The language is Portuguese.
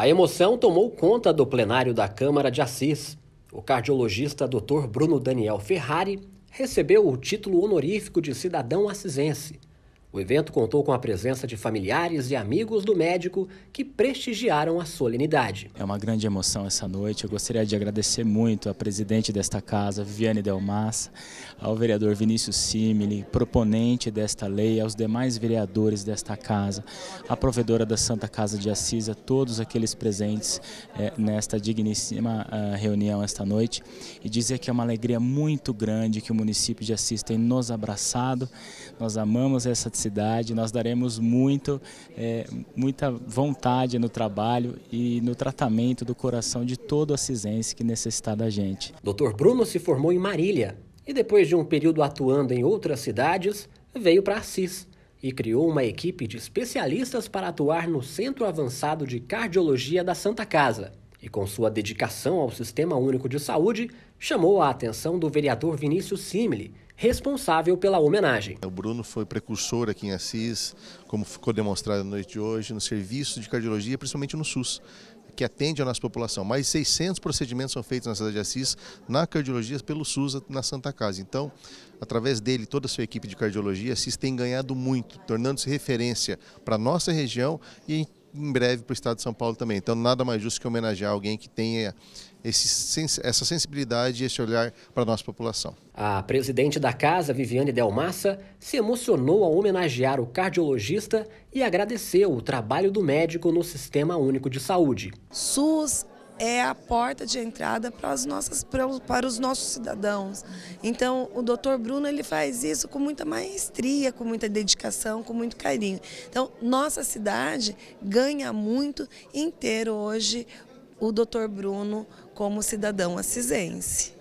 A emoção tomou conta do plenário da Câmara de Assis. O cardiologista Dr. Bruno Daniel Ferrari recebeu o título honorífico de cidadão assisense. O evento contou com a presença de familiares e amigos do médico que prestigiaram a solenidade. É uma grande emoção essa noite. Eu gostaria de agradecer muito à presidente desta casa, Viviane Delmassa, ao vereador Vinícius Simili, proponente desta lei, aos demais vereadores desta casa, à provedora da Santa Casa de Assis, a todos aqueles presentes é, nesta digníssima uh, reunião esta noite e dizer que é uma alegria muito grande que o município de Assis tem nos abraçado. Nós amamos essa praticidade, nós daremos muito, é, muita vontade no trabalho e no tratamento do coração de todo cisense que necessitar da gente. Dr. Bruno se formou em Marília e depois de um período atuando em outras cidades, veio para Assis e criou uma equipe de especialistas para atuar no Centro Avançado de Cardiologia da Santa Casa. E com sua dedicação ao Sistema Único de Saúde, chamou a atenção do vereador Vinícius Simile, responsável pela homenagem. O Bruno foi precursor aqui em Assis, como ficou demonstrado na noite de hoje, no serviço de cardiologia, principalmente no SUS que atende a nossa população. Mais 600 procedimentos são feitos na cidade de Assis, na cardiologia, pelo SUS, na Santa Casa. Então, através dele, toda a sua equipe de cardiologia, Assis tem ganhado muito, tornando-se referência para a nossa região e em breve para o estado de São Paulo também. Então, nada mais justo que homenagear alguém que tenha esse, essa sensibilidade e esse olhar para a nossa população. A presidente da casa, Viviane Delmassa, se emocionou ao homenagear o cardiologista e agradeceu o trabalho do médico no Sistema Único de Saúde. SUS é a porta de entrada para, as nossas, para os nossos cidadãos. Então, o doutor Bruno ele faz isso com muita maestria, com muita dedicação, com muito carinho. Então, nossa cidade ganha muito em ter hoje o doutor Bruno como cidadão assisense.